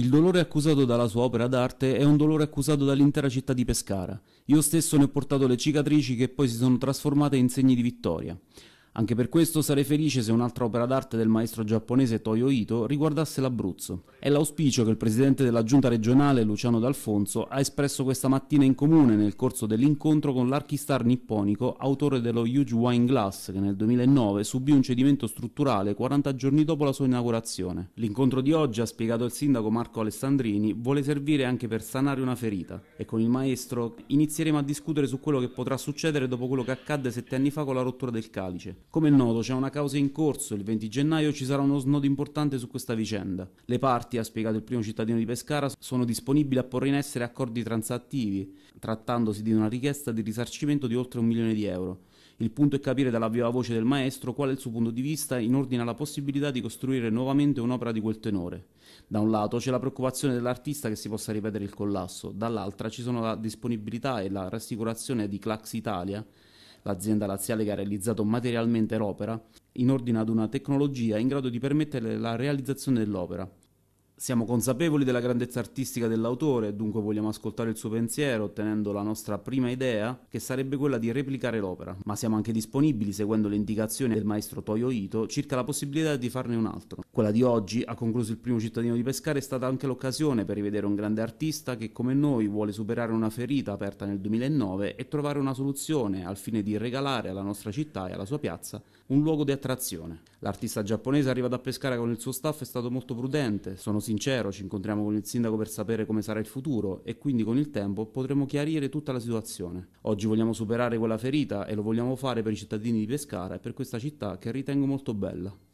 Il dolore accusato dalla sua opera d'arte è un dolore accusato dall'intera città di Pescara. Io stesso ne ho portato le cicatrici che poi si sono trasformate in segni di vittoria. Anche per questo sarei felice se un'altra opera d'arte del maestro giapponese Toyo Ito riguardasse l'Abruzzo. È l'auspicio che il presidente della giunta regionale, Luciano D'Alfonso, ha espresso questa mattina in comune nel corso dell'incontro con l'archistar nipponico, autore dello Huge Wine Glass, che nel 2009 subì un cedimento strutturale 40 giorni dopo la sua inaugurazione. L'incontro di oggi, ha spiegato il sindaco Marco Alessandrini, vuole servire anche per sanare una ferita. E con il maestro inizieremo a discutere su quello che potrà succedere dopo quello che accadde sette anni fa con la rottura del calice. Come è noto, c'è una causa in corso il 20 gennaio ci sarà uno snodo importante su questa vicenda. Le parti, ha spiegato il primo cittadino di Pescara, sono disponibili a porre in essere accordi transattivi, trattandosi di una richiesta di risarcimento di oltre un milione di euro. Il punto è capire dalla viva voce del maestro qual è il suo punto di vista in ordine alla possibilità di costruire nuovamente un'opera di quel tenore. Da un lato c'è la preoccupazione dell'artista che si possa ripetere il collasso, dall'altra ci sono la disponibilità e la rassicurazione di Clax Italia l'azienda laziale che ha realizzato materialmente l'opera, in ordine ad una tecnologia in grado di permettere la realizzazione dell'opera. Siamo consapevoli della grandezza artistica dell'autore dunque vogliamo ascoltare il suo pensiero, ottenendo la nostra prima idea, che sarebbe quella di replicare l'opera, ma siamo anche disponibili, seguendo le indicazioni del maestro Toyo Ito, circa la possibilità di farne un altro. Quella di oggi, ha concluso il primo cittadino di Pescara, è stata anche l'occasione per rivedere un grande artista che come noi vuole superare una ferita aperta nel 2009 e trovare una soluzione al fine di regalare alla nostra città e alla sua piazza un luogo di attrazione. L'artista giapponese arrivato a Pescara con il suo staff è stato molto prudente, sono sincero, ci incontriamo con il sindaco per sapere come sarà il futuro e quindi con il tempo potremo chiarire tutta la situazione. Oggi vogliamo superare quella ferita e lo vogliamo fare per i cittadini di Pescara e per questa città che ritengo molto bella.